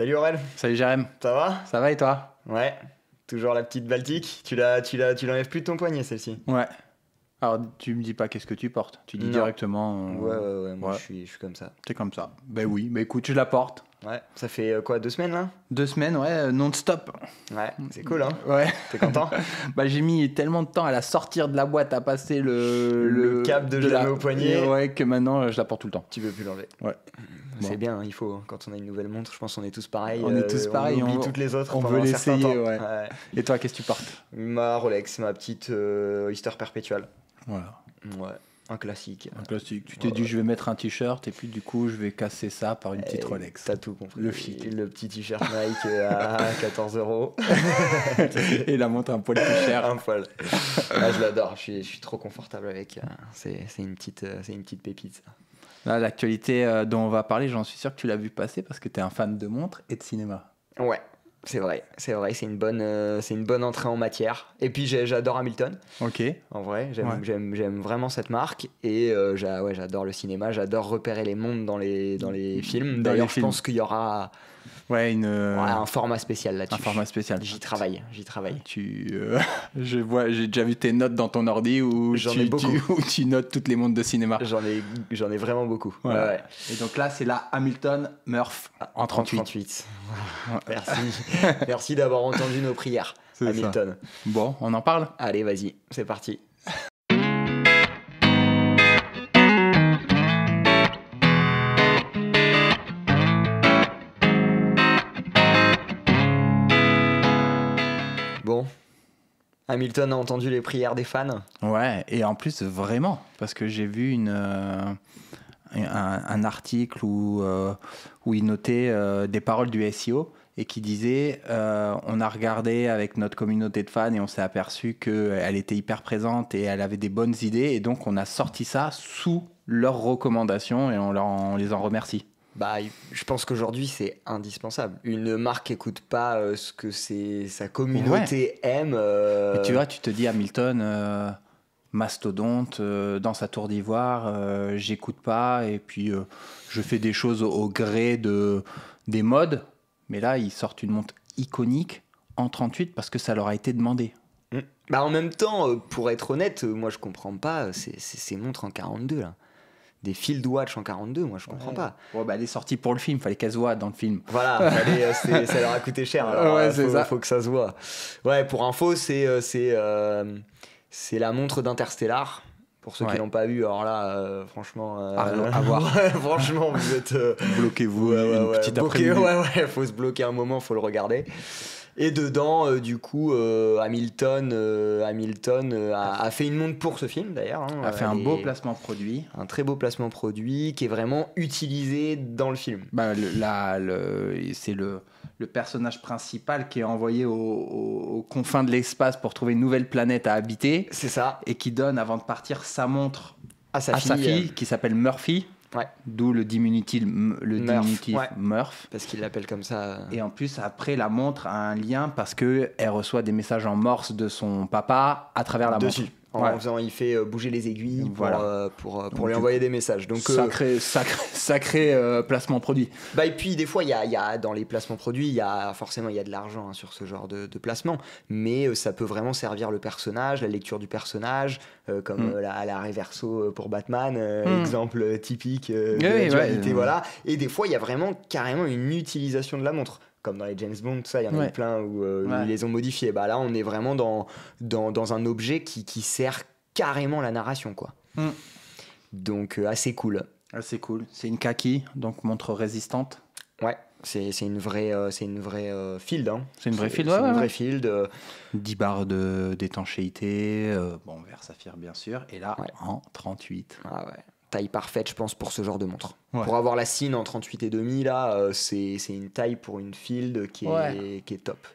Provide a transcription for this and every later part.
Salut Aurel. Salut Jérém. Ça va Ça va et toi Ouais. Toujours la petite Baltique. Tu tu tu l'enlèves plus de ton poignet celle-ci. Ouais. Alors tu me dis pas qu'est-ce que tu portes. Tu dis directement. Euh, ouais ouais ouais. Moi Je, suis, comme ça. T'es comme ça. Ben oui. Mais ben écoute, je la porte. Ouais, ça fait euh, quoi, deux semaines là Deux semaines, ouais, euh, non-stop. Ouais, c'est cool, hein Ouais. T'es content Bah j'ai mis tellement de temps à la sortir de la boîte, à passer le, le, cap de, de la... au poignet. Euh, ouais, que maintenant je la porte tout le temps. Tu veux plus l'enlever. Ouais. C'est bien, il faut. Hein, quand on a une nouvelle montre, je pense qu'on est tous pareils. On est tous pareils. On, oublie toutes les autres. On veut l'essayer, ouais. Et toi, qu'est-ce que tu portes Ma Rolex, ma petite Easter Perpetual. Voilà. Ouais. Un classique. Un classique. Tu t'es dit, je vais mettre un t-shirt et puis du coup, je vais casser ça par une petite Rolex. T'as tout compris. Le petit t-shirt Nike euh, à 14 euros. et la montre un poil plus cher. Un poil. Là, ah, je l'adore. Je suis, trop confortable avec. Euh, c'est une, petite, euh, une petite pépite. L'actualité dont on va parler, j'en suis sûr que tu l'as vu passer parce que tu es un fan de montres et de cinéma. Ouais, c'est vrai, c'est vrai, c'est une bonne, euh, c'est une bonne entrée en matière. Et puis j'adore Hamilton. Ok. En vrai, j'aime, vraiment cette marque et euh, j'adore le cinéma, j'adore repérer les mondes dans les, dans les films. D'ailleurs, je pense qu'il y aura. Ouais, une, euh, un format spécial là-dessus. Un format spécial. J'y travaille, j'y travaille. Tu, je vois, j'ai déjà vu tes notes dans ton ordi où, tu, ai Tu, notes toutes les mondes de cinéma. J'en ai, j'en ai vraiment beaucoup. Ouais. Et donc là, c'est la Hamilton Murph en 38. 38. Merci. Merci d'avoir entendu nos prières, Hamilton. Bon, on en parle Allez, vas-y, c'est parti. Bon, Hamilton a entendu les prières des fans. Ouais, et en plus vraiment, parce que j'ai vu euh, un, article où, euh, il notait euh, des paroles du SEO et qui disait euh, on a regardé avec notre communauté de fans et on s'est aperçu qu'elle était hyper présente et elle avait des bonnes idées et donc on a sorti ça sous leurs recommandations et on, leur, les en remercie. Bah, je pense qu'aujourd'hui c'est indispensable. Une marque n'écoute pas euh, ce que c'est, sa communauté aime. Euh. tu vois, tu te dis Hamilton, mastodonte, dans sa tour d'ivoire, j'écoute pas et puis je fais des choses au gré de, des modes mais là, ils sortent une montre iconique en 38 parce que ça leur a été demandé. Mm. Bah en même temps, euh, pour être honnête, euh, moi je comprends pas euh, ces, montres en 42 là. Des Field Watch en 42, moi je comprends pas. bah, elle est sortie pour le film, fallait qu'elle se voit dans le film. Voilà, ça leur a coûté cher. ouais, faut, que ça se voit. Ouais, pour info, c'est la montre d'Interstellar pour ceux qui n'ont pas vu, alors là, euh, franchement, euh, ah, à voir. franchement, vous êtes euh, bloquez-vous ouais, une petite après Ouais, ouais, faut se bloquer un moment, faut le regarder. Et dedans, euh, du coup, euh, Hamilton, euh, Hamilton a, fait une montre pour ce film d'ailleurs. Hein. a fait un beau placement produit. Un très beau placement produit qui est vraiment utilisé dans le film. Bah, là, c'est le, personnage principal qui est envoyé aux confins de l'espace pour trouver une nouvelle planète à habiter. C'est ça. Et qui donne, avant de partir, sa montre à sa fille, qui s'appelle Murphy. D'où le diminutif, le Murph, diminutif Parce qu'il l'appelle comme ça. Euh. Et en plus, après, la montre a un lien parce que elle reçoit des messages en morse de son papa à travers la montre en faisant il fait euh, bouger les aiguilles pour, euh, pour, euh, pour, lui envoyer des messages. Donc, sacré, sacré, sacré placement produit. Bah, et puis des fois, il y y a, dans les placements produits, y a, forcément il y a de l'argent hein, sur ce genre de, placement, mais ça peut vraiment servir le personnage, la lecture du personnage, comme à mm. la, la reverso pour Batman, mm. exemple typique de la voilà. Et des fois, il y a vraiment carrément une utilisation de la montre comme dans les James Bond, ça, il y en a plein où, euh, ils les ont modifiés. Bah là, on est vraiment dans, dans, un objet qui, qui, sert carrément la narration, quoi. Mm. Donc, euh, assez cool. Assez cool. C'est une kaki, donc montre résistante. Ouais, c'est une vraie, c'est une vraie field. C'est une vraie field, ouais, une vraie field. 10 euh. barres d'étanchéité, bon, vert saphir, bien sûr, et là, en 38. Ah ouais taille parfaite, je pense, pour ce genre de montre. Pour avoir la Cine en 38 et demi, là, euh, c'est une taille pour une field qui est, top,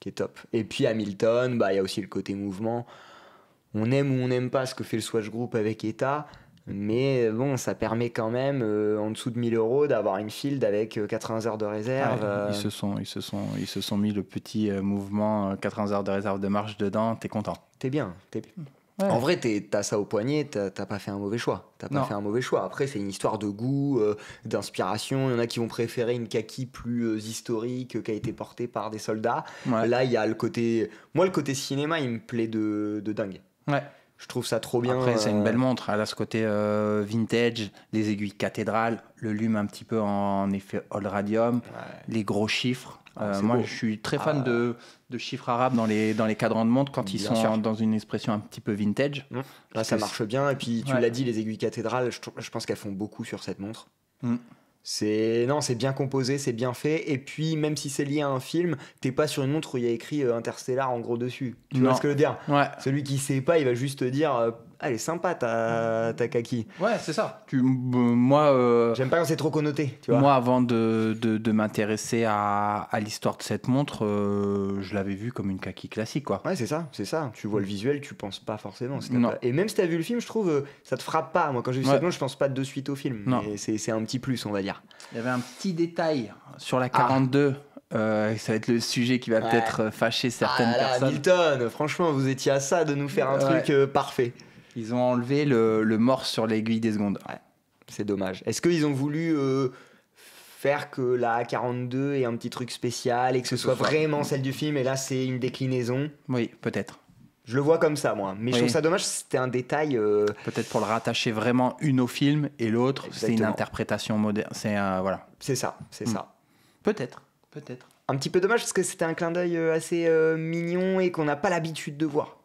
qui est top. Et puis Hamilton, bah il y a aussi le côté mouvement. On aime ou on n'aime pas ce que fait le Swatch Group avec ETA, mais bon, ça permet quand même, euh, en dessous de 1000 euros, d'avoir une field avec 80 euh, heures de réserve. ils, se sont, ils, se sont, ils se sont mis le petit mouvement 80 heures de réserve de marche dedans, t'es content. T'es bien, t'es bien. En vrai, t'as ça au poignet, t'as pas fait un mauvais choix. T'as pas fait un mauvais choix. Après, c'est une histoire de goût, euh, d'inspiration. Il y en a qui vont préférer une kaki plus euh, historique, euh, qui a été portée par des soldats. Là, il y a le côté. Moi, le côté cinéma, il me plaît de, dingue. Ouais. Je trouve ça trop bien. Après, c'est une belle montre. Elle a ce côté vintage, les aiguilles cathédrales, le lume un petit peu en effet old radium, les gros chiffres. Ah, moi, je suis très fan ah. de, chiffres arabes dans les, dans les cadrans de montre quand ils sont dans une expression un petit peu vintage. Là, mmh. ah, ça marche bien. Et puis, tu l'as dit, les aiguilles cathédrales, je, pense qu'elles font beaucoup sur cette montre. Mmh. C'est non, c'est bien composé, c'est bien fait. Et puis même si c'est lié à un film, t'es pas sur une montre où il y a écrit euh, Interstellar en gros dessus. Tu vois ce que je veux dire Celui qui sait pas, il va juste te dire euh, ah, elle est sympa ta, ta kaki. Ouais, c'est ça. Tu, moi. Euh, J'aime pas quand c'est trop connoté, Moi, avant de, de, de m'intéresser à, à l'histoire de cette montre, euh, je l'avais vue comme une kaki classique, quoi. Ouais, c'est ça, c'est ça. Tu vois le mm. visuel, tu penses pas forcément. Et même si t'as vu le film, je trouve, euh, ça te frappe pas. Moi, quand j'ai vu cette montre, je pense pas de suite au film. Non. c'est un petit plus, on va dire. Il y avait un petit détail sur la 42. Ah. ça va être le sujet qui va peut-être fâcher certaines ah personnes. franchement, vous étiez à ça de nous faire un truc parfait. Ils ont enlevé le, le sur l'aiguille des secondes. Ouais, c'est dommage. Est-ce qu'ils ont voulu euh, faire que la A42 ait un petit truc spécial et que ce, soit, vraiment celle du film et là c'est une déclinaison Oui, peut-être. Je le vois comme ça, moi. Mais je trouve ça dommage, c'était un détail. Euh, peut-être pour le rattacher vraiment une au film et l'autre, c'est une interprétation moderne. C'est voilà. C'est ça, c'est hmm. ça. Peut-être, peut-être. Un petit peu dommage parce que c'était un clin d'œil euh, assez mignon et qu'on n'a pas l'habitude de voir.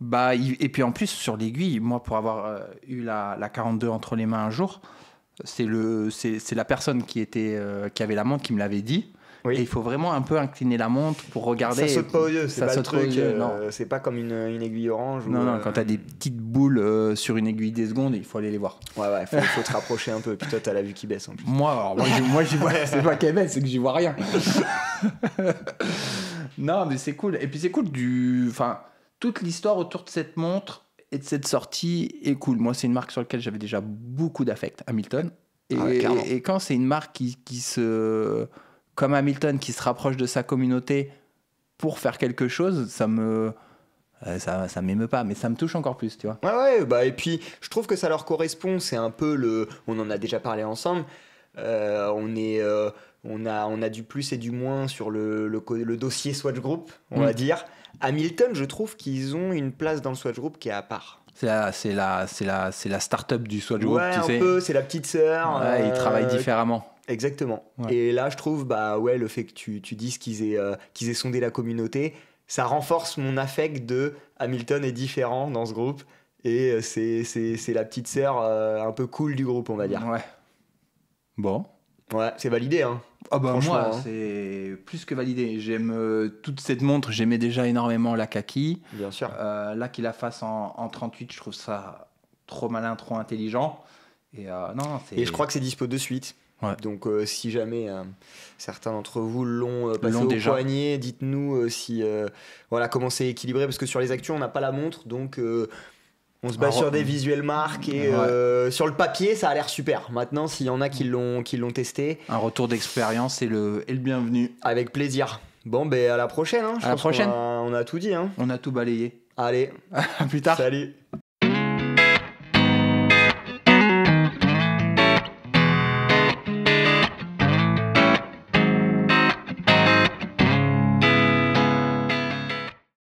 Bah, et puis en plus, sur l'aiguille, moi, pour avoir euh, eu la, la, 42 entre les mains un jour, c'est la personne qui, était, euh, qui avait la montre qui me l'avait dit. Et il faut vraiment un peu incliner la montre pour regarder. Ça saute pas aux c'est pas truc, euh, c'est pas comme une, aiguille orange. Non, non, quand t'as des petites boules sur une aiguille des secondes, il faut aller les voir. Ouais, ouais, faut, faut te rapprocher un peu. Puis toi, t'as la vue qui baisse en plus. Moi, c'est pas qu'elle baisse, c'est que j'y vois rien. non, mais c'est cool. Et puis c'est cool du. Enfin, toute l'histoire autour de cette montre et de cette sortie est cool. Moi, c'est une marque sur laquelle j'avais déjà beaucoup d'affect, Hamilton. Ah et, quand c'est une marque qui, se. Comme Hamilton, qui se rapproche de sa communauté pour faire quelque chose, ça me. Euh, ça, ça m'émeut pas, mais ça me touche encore plus, tu vois. Ouais, ah ouais, bah, et puis je trouve que ça leur correspond, c'est un peu le. On en a déjà parlé ensemble. Euh, on est. Euh, on a, on a du plus et du moins sur le, le, dossier Swatch Group, on va mm. dire. Hamilton, je trouve qu'ils ont une place dans le Swatch Group qui est à part. C'est la, c'est la, c'est la, c'est la start-up du Swatch Group, ouais, un peu, c'est la petite sœur. Ouais, ils travaillent euh, différemment. Exactement. Et là, je trouve, bah ouais, le fait que tu, tu dises qu'ils aient, euh, qu'ils aient sondé la communauté, ça renforce mon affect de Hamilton ah, est différent dans ce groupe et euh, c'est, c'est, c'est la petite sœur un peu cool du groupe, on va dire. Ouais. Bon, c'est validé, hein. Ah bah, moi, hein. c'est plus que validé. J'aime euh, toute cette montre. J'aimais déjà énormément la kaki. Bien sûr. Euh, là qu'il la fasse en, 38, je trouve ça trop malin, trop intelligent. Et euh, non, Et je crois que c'est dispo de suite. Donc si jamais certains d'entre vous l'ont passé au poignet, dites-nous si voilà comment c'est équilibré parce que sur les actus on n'a pas la montre donc on se base sur des visuels marques et euh, sur le papier, ça a l'air super. Maintenant, s'il y en a qui mm. l'ont l'ont testé, un retour d'expérience et le le bienvenu. Avec plaisir. Bon, ben à la prochaine. Hein. à la prochaine. On a, tout dit. Hein. On a tout balayé. Allez. à plus tard. Salut.